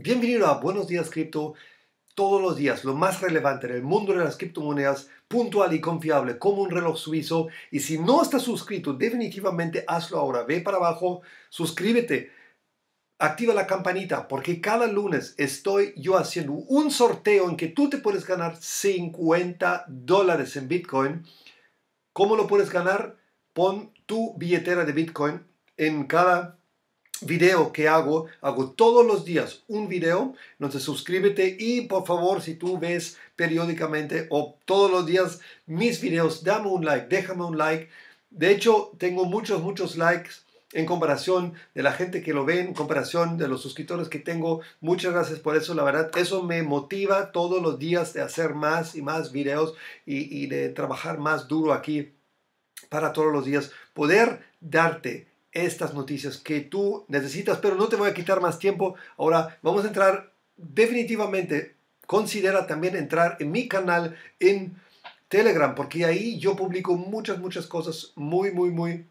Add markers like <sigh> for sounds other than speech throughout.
Bienvenido a Buenos Días Cripto. Todos los días, lo más relevante en el mundo de las criptomonedas, puntual y confiable como un reloj suizo. Y si no estás suscrito, definitivamente hazlo ahora. Ve para abajo, suscríbete, activa la campanita, porque cada lunes estoy yo haciendo un sorteo en que tú te puedes ganar 50 dólares en Bitcoin. ¿Cómo lo puedes ganar? Pon tu billetera de Bitcoin en cada video que hago, hago todos los días un video, entonces suscríbete y por favor si tú ves periódicamente o todos los días mis videos, dame un like, déjame un like. De hecho, tengo muchos, muchos likes en comparación de la gente que lo ve, en comparación de los suscriptores que tengo. Muchas gracias por eso, la verdad, eso me motiva todos los días de hacer más y más videos y, y de trabajar más duro aquí para todos los días, poder darte estas noticias que tú necesitas, pero no te voy a quitar más tiempo. Ahora vamos a entrar definitivamente, considera también entrar en mi canal en Telegram, porque ahí yo publico muchas, muchas cosas muy, muy, muy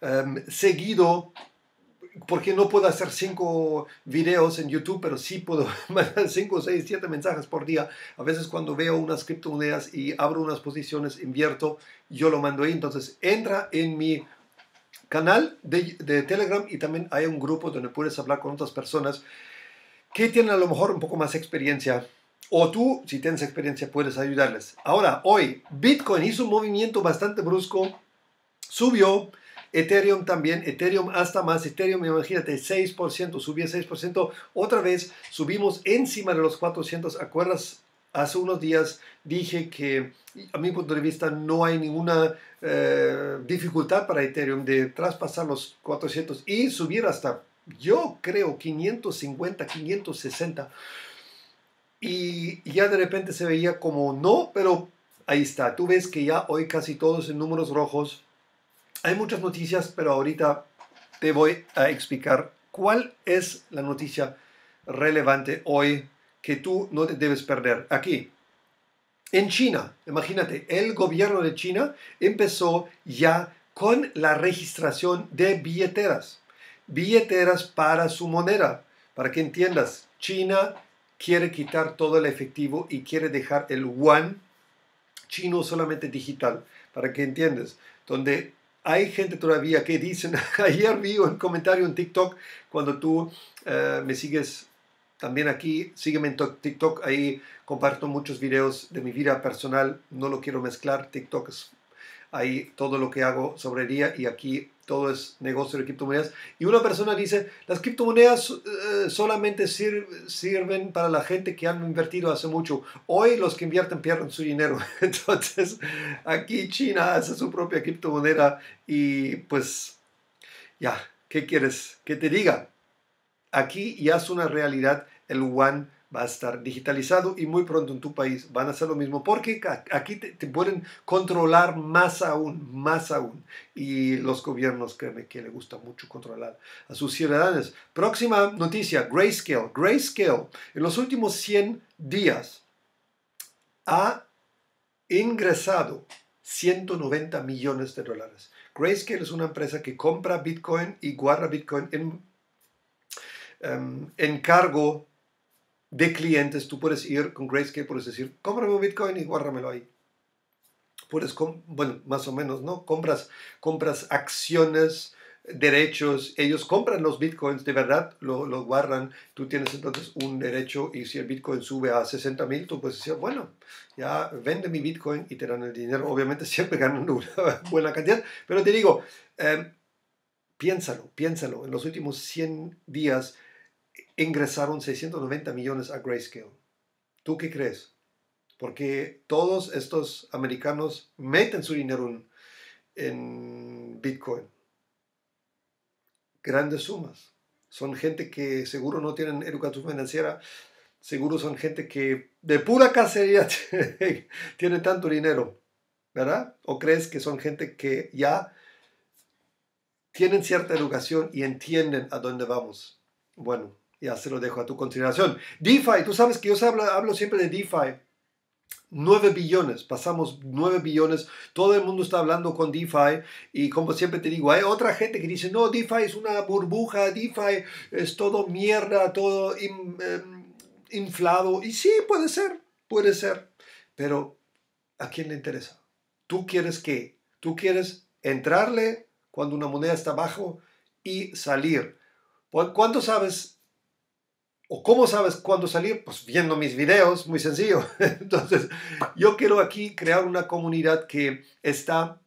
em, seguido porque no puedo hacer cinco videos en YouTube, pero sí puedo <laughs> mandar 5, seis siete mensajes por día. A veces cuando veo unas criptomonedas y abro unas posiciones, invierto, yo lo mando ahí. Entonces entra en mi canal de, Telegram y también hay un grupo donde puedes hablar con otras personas que tienen a lo mejor un poco más experiencia. O tú, si tienes experiencia, puedes ayudarles. Ahora, hoy, Bitcoin hizo un movimiento bastante brusco, subió, Ethereum también, Ethereum hasta más, Ethereum imagínate 6%, subía 6%, otra vez subimos encima de los 400, ¿acuerdas Hace unos días dije que a mi punto de vista no hay ninguna eh, dificultad para Ethereum de traspasar los 400 y subir hasta, yo creo, 550, 560. Y ya de repente se veía como no, pero ahí está. Tú ves que ya hoy casi todos en números rojos. Hay muchas noticias, pero ahorita te voy a explicar cuál es la noticia relevante hoy que tú no te debes perder. Aquí, en China, imagínate, el gobierno de China empezó ya con la registración de billeteras, billeteras para su moneda, para que entiendas, China quiere quitar todo el efectivo y quiere dejar el yuan chino solamente digital, para que entiendas, donde hay gente todavía que dicen, <laughs> ayer vi un comentario en TikTok cuando tú eh, me sigues también aquí, sígueme en TikTok, ahí comparto muchos videos de mi vida personal, no lo quiero mezclar, TikTok es ahí todo lo que hago sobre día y aquí todo es negocio de criptomonedas. Y una persona dice, las criptomonedas eh, solamente sirven para la gente que han invertido hace mucho. Hoy los que invierten pierden su dinero. <laughs> Entonces, aquí China hace su propia criptomoneda y pues ya, ¿qué quieres que te diga? Aquí ya es una realidad el yuan va a estar digitalizado y muy pronto en tu país van a hacer lo mismo porque aquí te, pueden controlar más aún, más aún. Y los gobiernos, créeme que le gusta mucho controlar a sus ciudadanos. Próxima noticia, Grayscale. Grayscale, en los últimos 100 días ha ingresado 190 millones de dólares. Grayscale es una empresa que compra Bitcoin y guarda Bitcoin en, em, en cargo de clientes, tú puedes ir con Grayscale, puedes decir, cómprame un Bitcoin y guárramelo ahí. Puedes, bueno, más o menos, ¿no? Compras, compras acciones, derechos, ellos compran los bitcoins de verdad, los lo guardan, tú tienes entonces un derecho y si el bitcoin sube a 60 mil, tú puedes decir, bueno, ya vende mi bitcoin y te dan el dinero, obviamente <laughs> siempre ganan una <laughs> buena cantidad, pero te digo, eh, piénsalo, piénsalo, en los últimos 100 días ingresaron 690 millones a Grayscale. ¿Tú qué crees? Porque todos estos americanos meten su dinero en, Bitcoin. Grandes sumas. Son gente que seguro no tienen educación financiera, seguro son gente que de pura cacería <laughs> tiene tanto dinero, ¿verdad? ¿O crees que son gente que ya tienen cierta educación y entienden a dónde vamos? Bueno, ya se lo dejo a tu consideración. DeFi, tú sabes que yo hablo, hablo siempre de DeFi. 9 billones, pasamos 9 billones, todo el mundo está hablando con DeFi y como siempre te digo, hay otra gente que dice, no, DeFi es una burbuja, DeFi es todo mierda, todo em, inflado. Y sí, puede ser, puede ser, pero ¿a quién le interesa? ¿Tú quieres qué? Tú quieres entrarle cuando una moneda está abajo y salir. ¿Cuánto sabes ¿O cómo sabes cuándo salir? Pues viendo mis videos, muy sencillo. <laughs> Entonces, yo quiero aquí crear una comunidad que está,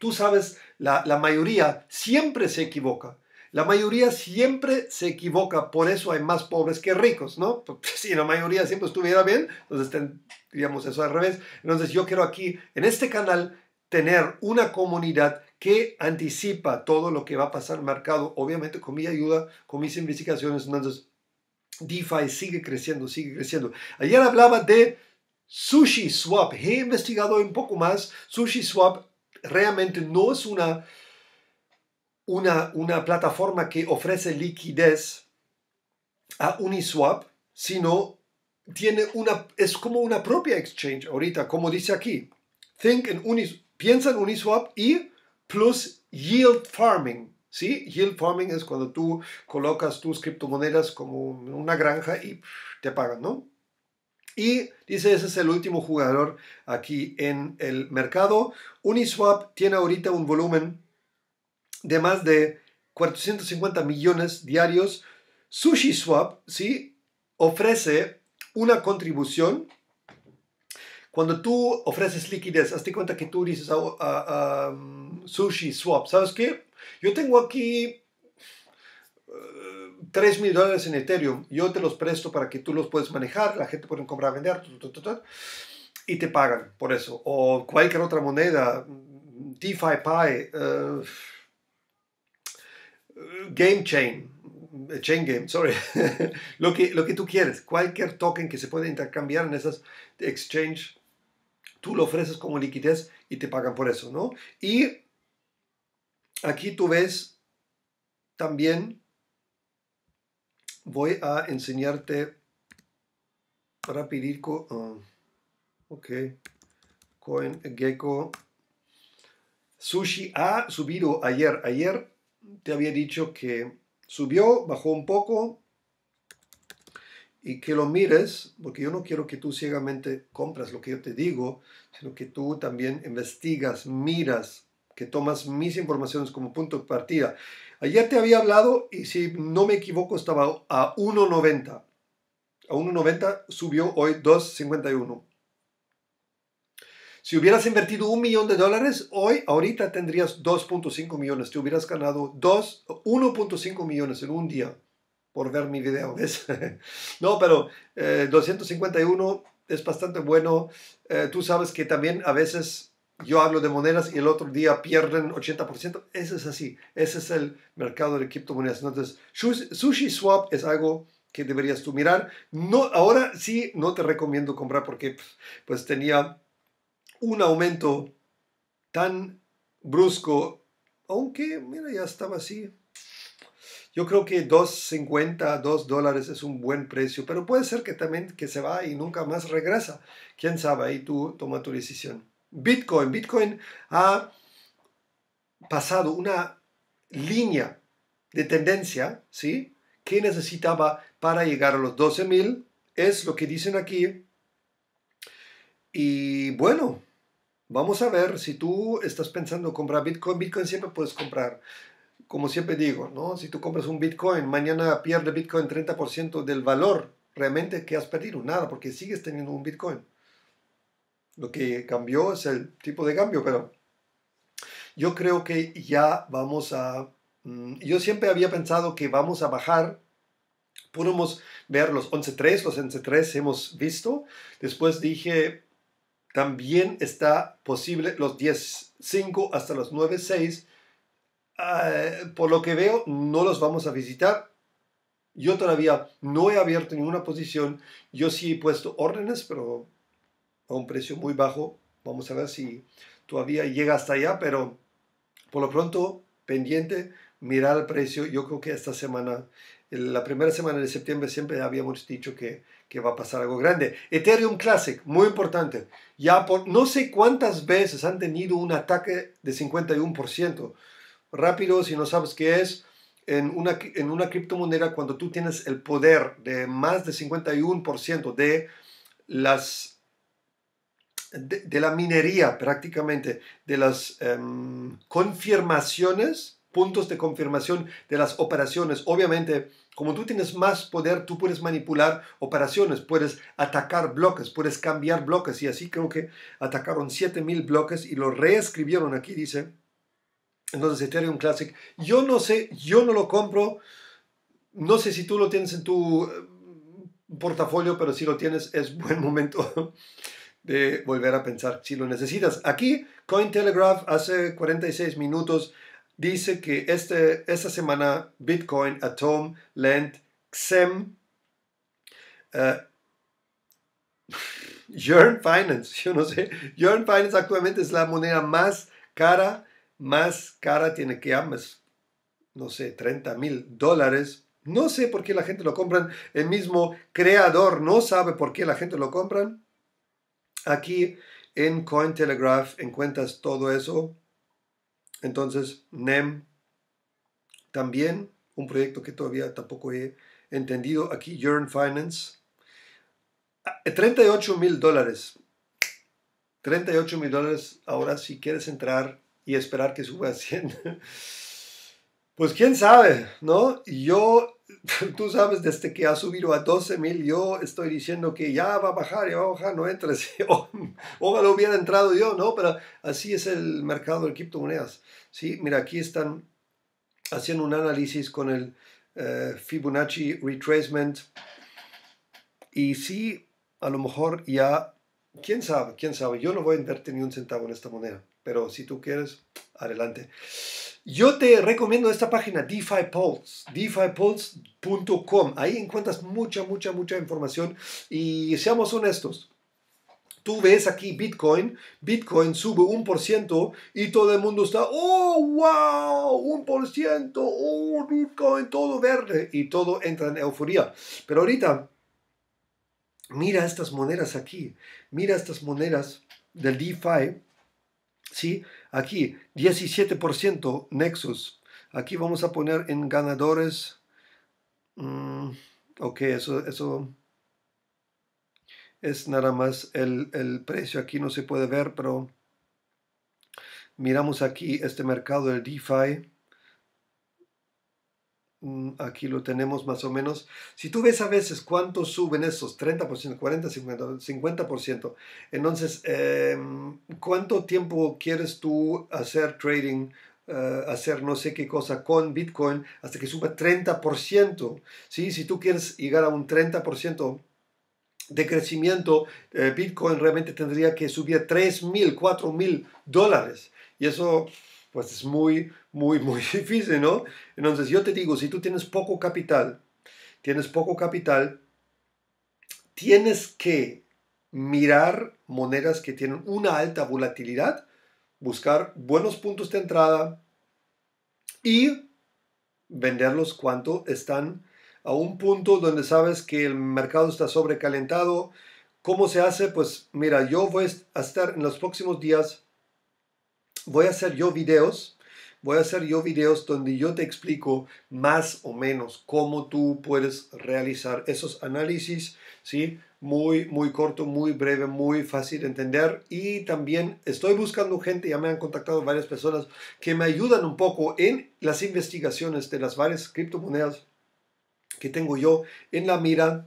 tú sabes, la, mayoría siempre se equivoca. La mayoría siempre se equivoca, por eso hay más pobres que ricos, ¿no? <laughs> Si la mayoría siempre estuviera bien, entonces tendríamos eso al revés. Entonces yo quiero aquí, en este canal, tener una comunidad que anticipa todo lo que va a pasar marcado obviamente con mi ayuda, con mis investigaciones. Entonces DeFi sigue creciendo, sigue creciendo. Ayer hablaba de SushiSwap. He investigado un poco más. SushiSwap realmente no es una, una, plataforma que ofrece liquidez a Uniswap, sino tiene una, es como una propia exchange ahorita, como dice aquí. Think in Unis, piensa en Uniswap y plus yield farming. ¿sí? Yield farming es cuando tú colocas tus criptomonedas como una granja y te pagan, ¿no? Y dice, ese es el último jugador aquí en el mercado. Uniswap tiene ahorita un volumen de más de 450 millones diarios. SushiSwap, ¿sí? Ofrece una contribución cuando tú ofreces liquidez, hazte cuenta que tú dices ah, oh, ah, ah, mm, Sushi Swap, ¿sabes qué? Yo tengo aquí 3 eh, mil dólares en Ethereum, yo te los presto para que tú los puedas manejar, la gente puede comprar, vender, y te pagan por eso. O cualquier otra moneda, mm, DeFi Pi, eh, eh, Game Chain, Chain Game, sorry, <laughs> lo, que, lo que tú quieres, cualquier token que se pueda intercambiar en esas exchange tú lo ofreces como liquidez y te pagan por eso, ¿no? Y aquí tú ves también, voy a enseñarte rapidico uh, ah, ok, gecko Sushi ha subido ayer, ayer te había dicho que subió, bajó un poco, y que lo mires, porque yo no quiero que tú ciegamente compras lo que yo te digo, sino que tú también investigas, miras, que tomas mis informaciones como punto de partida. Ayer te había hablado y si no me equivoco estaba a 1.90. A 1.90 subió hoy 2.51. Si hubieras invertido un millón de dólares, hoy, ahorita tendrías 2.5 millones. Te hubieras ganado 1.5 millones en un día por ver mi video, <laughs> ¿ves? no, pero 251 eh, es bastante bueno. Eh, tú sabes que también a veces yo hablo de monedas y el otro día pierden 80%. Eso es así. Ese es el mercado de criptomonedas. Entonces, Sushi Swap es algo que deberías tú mirar. No, ahora sí no te recomiendo comprar porque pues tenía un aumento tan brusco. Aunque, mira, ya estaba así. Yo creo que 2.50, 2 dólares es un buen precio, pero puede ser que también que se va y nunca más regresa. Quién sabe, ahí tú toma tu decisión. Bitcoin, Bitcoin ha pasado una línea de tendencia, ¿sí? Que necesitaba para llegar a los 12.000, es lo que dicen aquí. Y bueno, vamos a ver si tú estás pensando comprar Bitcoin, Bitcoin siempre puedes comprar como siempre digo, ¿no? si tú compras un Bitcoin, mañana pierde Bitcoin 30% del valor, realmente que has perdido nada, porque sigues teniendo un Bitcoin. Lo que cambió es el tipo de cambio, pero yo creo que ya vamos a... Mm, yo siempre había pensado que vamos a bajar Pudimos ver los 11.3, los 11.3 hemos visto. Después dije, también está posible los 10.5 hasta los 9.6, Ah, por lo que veo, no los vamos a visitar. Yo todavía no he abierto ninguna posición. Yo sí he puesto órdenes, pero a un precio muy bajo. Vamos a ver si todavía llega hasta allá, pero por lo pronto, pendiente, mirar el precio. Yo creo que esta semana, la primera semana de septiembre, siempre habíamos dicho que, que va a pasar algo grande. Ethereum Classic, muy importante. Ya por no sé cuántas veces han tenido un ataque de 51% rápido, si no sabes qué es, en una, en una criptomoneda, cuando tú tienes el poder de más de 51% de las de, la minería prácticamente, de las em, confirmaciones, puntos de confirmación de las operaciones. Obviamente, como tú tienes más poder, tú puedes manipular operaciones, puedes atacar bloques, puedes cambiar bloques. Y así creo que atacaron 7.000 bloques y lo reescribieron aquí, dice, entonces, Ethereum Classic, yo no sé, yo no lo compro. No sé si tú lo tienes en tu eh, portafolio, pero si lo tienes, es <laughs> buen momento de volver a pensar si lo necesitas. Aquí, Cointelegraph hace 46 minutos dice que este, esta semana Bitcoin, Atom, Lend, XEM, eh, <laughs> Yearn Finance, yo no sé, Yearn Finance actualmente es la moneda más cara más cara tiene que ambas, no sé, 30 mil dólares. No sé por qué la gente lo compran. El mismo creador no sabe por qué la gente lo compran. Aquí en Cointelegraph encuentras todo eso. Entonces, NEM también, un proyecto que todavía tampoco he entendido. Aquí, Yearn Finance. 38 ah, mil dólares. 38 mil dólares. Ahora, si quieres entrar y esperar que suba a 100. <laughs> Pues quién sabe, ¿no? Yo, <laughs> tú sabes, desde que ha subido a 12.000, mil, yo estoy diciendo que ya va a bajar, ya va a bajar, no entres. <laughs> O, ojalá hubiera entrado yo, ¿no? Pero así es el mercado de criptomonedas. Sí, mira, aquí están haciendo un análisis con el eh, Fibonacci Retracement. Y sí, a lo mejor ya, quién sabe, quién sabe, yo no voy a invertir ni un centavo en esta moneda pero si tú quieres, adelante. Yo te recomiendo esta página DeFiPulse, defipulse.com. Ahí encuentras mucha, mucha, mucha información y seamos honestos. Tú ves aquí Bitcoin, Bitcoin sube un por ciento y todo el mundo está, oh, wow, un por ciento, oh, Bitcoin, todo verde y todo entra en euforía. Pero ahorita, mira estas monedas aquí, mira estas monedas del DeFi ¿sí? Aquí 17% Nexus. Aquí vamos a poner en ganadores. Mm, ok, eso, eso es nada más el, el, precio. Aquí no se puede ver, pero miramos aquí este mercado del DeFi aquí lo tenemos más o menos. Si tú ves a veces cuánto suben esos 30%, 40%, 50%, 50% entonces, em, ¿cuánto tiempo quieres tú hacer trading? Eh, hacer no sé qué cosa con Bitcoin hasta que suba 30%. ¿sí? Si tú quieres llegar a un 30%, de crecimiento, eh, Bitcoin realmente tendría que subir 3.000, 4.000 dólares. Y eso pues es muy, muy, muy <laughs> difícil, ¿no? Entonces yo te digo, si tú tienes poco capital, tienes poco capital, tienes que mirar monedas que tienen una alta volatilidad, buscar buenos puntos de entrada y venderlos cuando están a un punto donde sabes que el mercado está sobrecalentado. ¿Cómo se hace? Pues mira, yo voy a estar en los próximos días voy a hacer yo videos, voy a hacer yo videos donde yo te explico más o menos cómo tú puedes realizar esos análisis, ¿sí? Muy, muy corto, muy breve, muy fácil de entender. Y también estoy buscando gente, ya me han contactado varias personas que me ayudan un poco en las investigaciones de las varias criptomonedas que tengo yo en la mira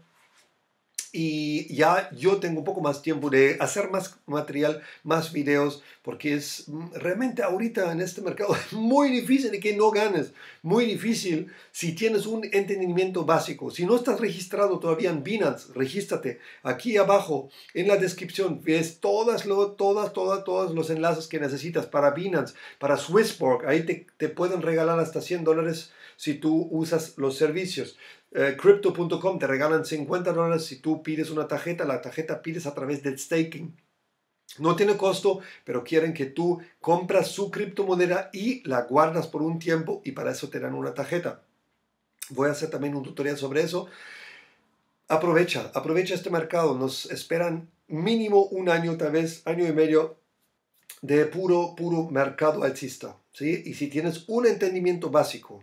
y ya yo tengo un poco más tiempo de hacer más material, más videos, porque es mm, realmente ahorita en este mercado <laughs> es muy difícil de que no ganes, muy difícil si tienes un entendimiento básico. Si no estás registrado todavía en Binance, regístrate. Aquí abajo en la descripción ves todas, lo, todas, todas, todos los enlaces que necesitas para Binance, para Swissborg. Ahí te, te pueden regalar hasta 100 dólares si tú usas los servicios. Eh, Crypto.com te regalan 50 dólares si tú pides una tarjeta, la tarjeta pides a través del staking. No tiene costo, pero quieren que tú compras su criptomoneda y la guardas por un tiempo y para eso te dan una tarjeta. Voy a hacer también un tutorial sobre eso. Aprovecha, aprovecha este mercado. Nos esperan mínimo un año, tal vez año y medio de puro, puro mercado alcista. ¿sí? Y si tienes un entendimiento básico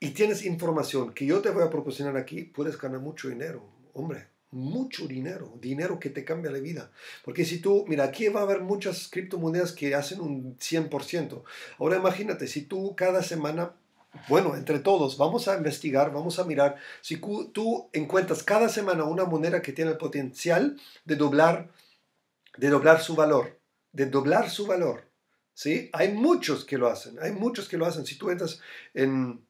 y tienes información que yo te voy a proporcionar aquí, puedes ganar mucho dinero, hombre, mucho dinero, dinero que te cambia la vida. Porque si tú, mira, aquí va a haber muchas criptomonedas que hacen un 100%. Ahora imagínate, si tú cada semana bueno, entre todos, vamos a investigar, vamos a mirar si tú encuentras cada semana una moneda que tiene el potencial de doblar, de doblar su valor, de doblar su valor. ¿sí? Hay muchos que lo hacen, hay muchos que lo hacen. Si tú entras en,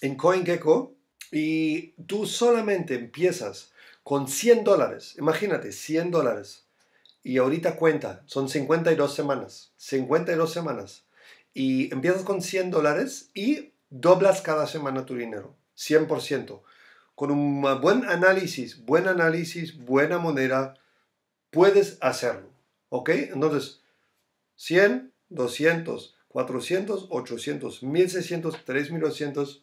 en CoinGecko y tú solamente empiezas con 100 dólares. Imagínate, 100 dólares. Y ahorita cuenta, son 52 semanas. 52 semanas. Y empiezas con 100 dólares y doblas cada semana tu dinero. 100%. Con un buen análisis, buen análisis, buena moneda, puedes hacerlo. ¿Ok? Entonces, 100, 200, 400, 800, 1600, 3200,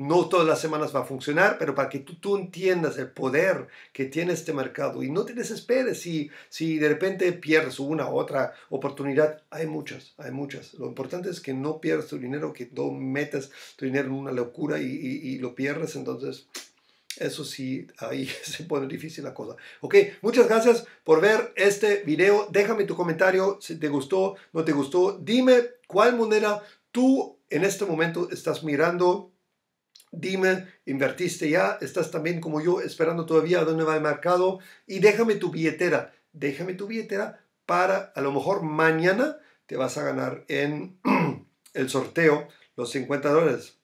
No todas las semanas va a funcionar, pero para que tú, tú entiendas el poder que tiene este mercado y no te desesperes si, si de repente pierdes una u otra oportunidad. Hay muchas, hay muchas. Lo importante es que no pierdas tu dinero, que no metas tu dinero en una locura y, y lo pierdes. Entonces, eso sí, ahí <laughs> se pone difícil la cosa. Ok, muchas gracias por ver este video. Déjame tu comentario si te gustó, no te gustó. Dime cuál moneda tú en este momento estás mirando Dime, invertiste ya, estás también como yo esperando todavía a dónde va el mercado y déjame tu billetera, déjame tu billetera para a lo mejor mañana te vas a ganar en <clears throat> el sorteo los 50 dólares.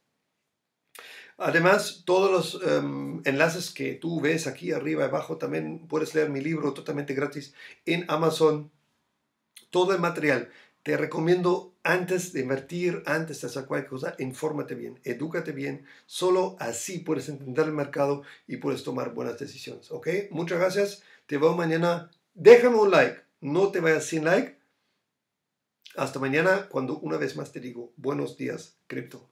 Además, todos los em, enlaces que tú ves aquí arriba y abajo, también puedes leer mi libro totalmente gratis en Amazon. Todo el material te recomiendo antes de invertir, antes de hacer cualquier cosa, infórmate bien, edúcate bien. Solo así puedes entender el mercado y puedes tomar buenas decisiones. ¿Ok? Muchas gracias. Te veo mañana. Déjame un like. No te vayas sin like. Hasta mañana cuando una vez más te digo buenos días, cripto.